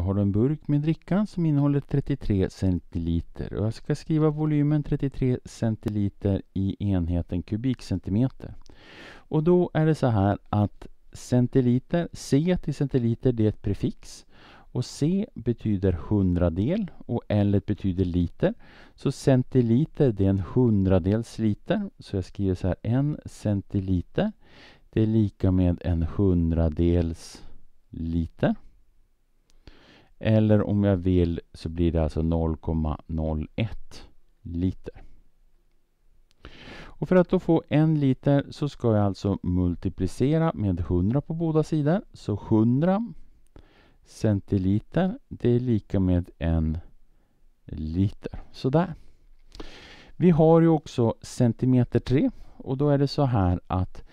Jag har en burk med dricka som innehåller 33 centiliter och jag ska skriva volymen 33 centiliter i enheten kubikcentimeter. Och då är det så här att centiliter, C till centiliter det är ett prefix och C betyder hundradel och L betyder liter. Så centiliter det är en hundradels liter. Så jag skriver så här, en centiliter det är lika med en hundradels liter. Eller om jag vill så blir det alltså 0,01 liter. Och för att då få en liter så ska jag alltså multiplicera med 100 på båda sidor. Så 100 centiliter, det är lika med en liter. Sådär. Vi har ju också centimeter 3 och då är det så här att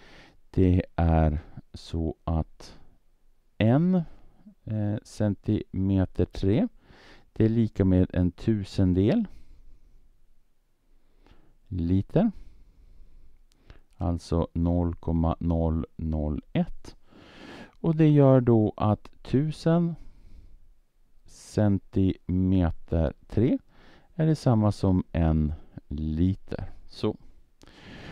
det är så att en Eh, centimeter 3. Det är lika med en tusendel liter. Alltså 0,001. Och det gör då att 1000 centimeter 3 är detsamma som en liter. Så.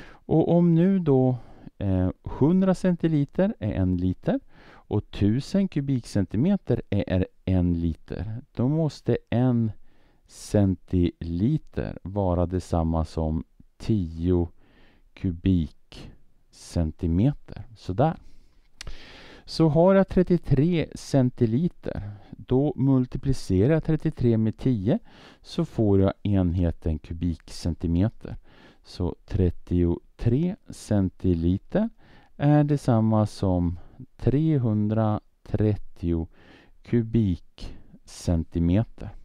Och om nu då eh, 100 centiliter är en liter och 1000 kubikcentimeter är en liter. Då måste en centiliter vara detsamma som 10 kubikcentimeter. Sådär. Så har jag 33 centiliter, då multiplicerar jag 33 med 10 så får jag enheten kubikcentimeter. Så 33 centiliter är detsamma som 330 kubikcentimeter.